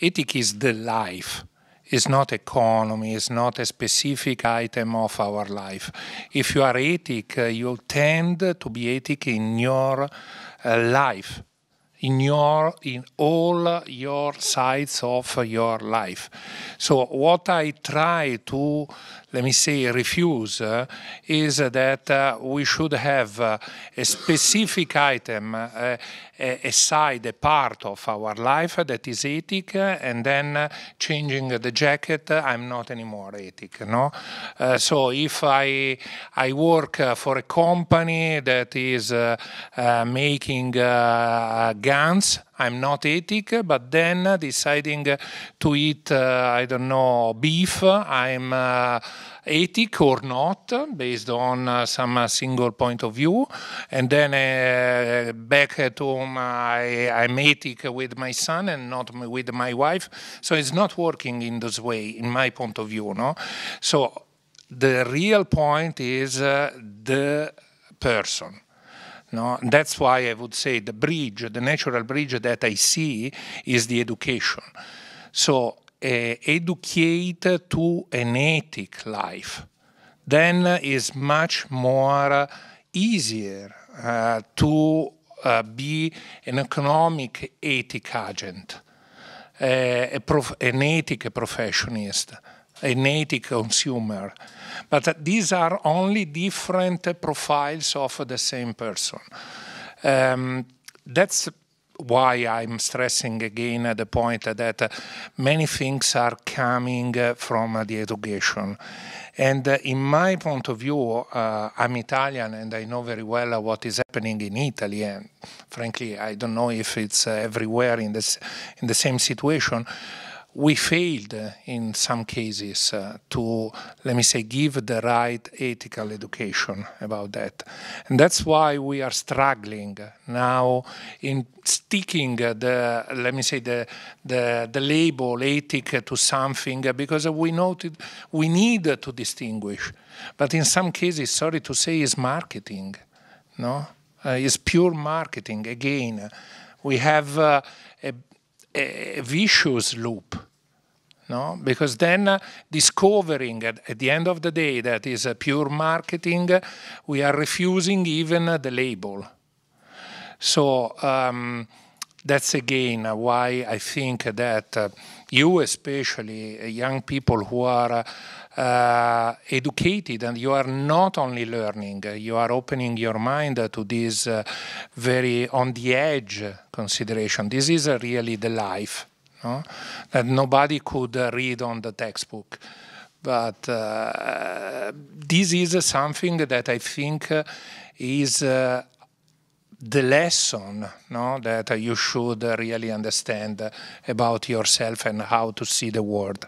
Ethic is the life. It's not economy, it's not a specific item of our life. If you are ethic, uh, you tend to be ethic in your uh, life in your in all your sides of your life so what i try to let me say refuse uh, is that uh, we should have uh, a specific item uh, a, a, side a part of our life that is ethic uh, and then uh, changing the jacket i'm not anymore ethic no so if i i work for a company that is making I'm not ethic, but then deciding to eat, uh, I don't know, beef, I'm uh, ethic or not, based on uh, some uh, single point of view. And then uh, back to my, I'm ethic with my son and not with my wife. So it's not working in this way, in my point of view, no? So the real point is uh, the person. No? And that's why I would say the bridge, the natural bridge that I see is the education. So uh, educate to an ethic life. Then is much more easier uh, to eh, be an economic ethic agent, a an ethic professionist a native consumer. But these are only different profiles of the same person. Um, that's why I'm stressing again at the point that many things are coming from the education. And uh, in my point of view, uh, I'm Italian and I know very well what is happening in Italy. And frankly, I don't know if it's uh, everywhere in, this, in the same situation we failed in some cases uh, to, let me say, give the right ethical education about that. And that's why we are struggling now in sticking the, let me say, the, the, the label ethic to something because we noted we need to distinguish. But in some cases, sorry to say, is marketing, no? Uh, is pure marketing again. We have uh, a, a vicious loop no? Because then uh, discovering at, at, the end of the day that is a uh, pure marketing, we are refusing even uh, the label. So um, that's again uh, why I think that you, especially young people who are educated and you are not only learning, you are opening your mind to this very on the edge consideration. This is really the life no? that nobody could uh, read on the textbook. But uh, this is something that I think uh, is uh, the lesson no? that you should uh, really understand about yourself and how to see the world.